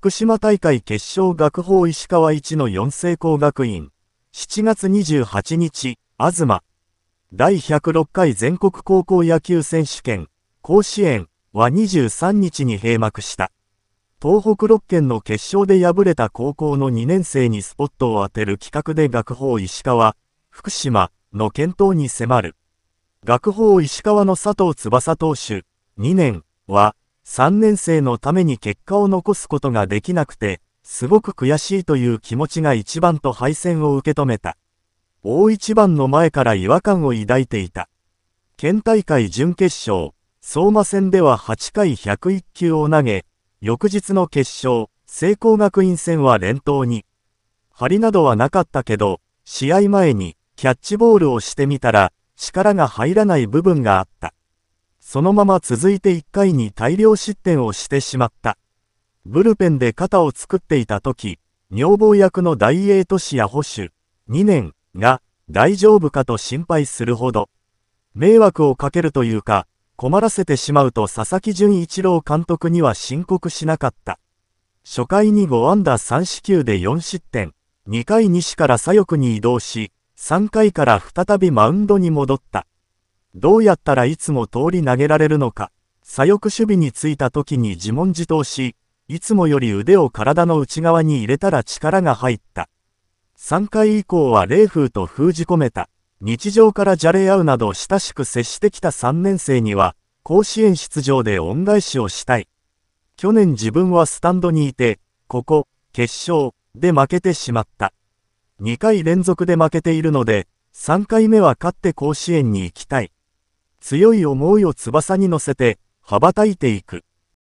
福島大会決勝学法石川一の四聖工学院、7月28日、東、第106回全国高校野球選手権、甲子園は23日に閉幕した。東北6県の決勝で敗れた高校の2年生にスポットを当てる企画で学法石川、福島の検討に迫る。学法石川の佐藤翼投手、2年は、3年生のために結果を残すことができなくて、すごく悔しいという気持ちが一番と敗戦を受け止めた。大一番の前から違和感を抱いていた。県大会準決勝、相馬戦では8回101球を投げ、翌日の決勝、聖光学院戦は連投に。張りなどはなかったけど、試合前にキャッチボールをしてみたら、力が入らない部分があった。そのまま続いて1回に大量失点をしてしまった。ブルペンで肩を作っていた時、女房役の大英都市や保守、2年が大丈夫かと心配するほど、迷惑をかけるというか、困らせてしまうと佐々木純一郎監督には申告しなかった。初回に5安打3四球で4失点、2回西から左翼に移動し、3回から再びマウンドに戻った。どうやったらいつも通り投げられるのか、左翼守備についた時に自問自答し、いつもより腕を体の内側に入れたら力が入った。3回以降は冷風と封じ込めた。日常からじゃれ合うなど親しく接してきた3年生には、甲子園出場で恩返しをしたい。去年自分はスタンドにいて、ここ、決勝、で負けてしまった。2回連続で負けているので、3回目は勝って甲子園に行きたい。強い思いを翼に乗せて、羽ばたいていく。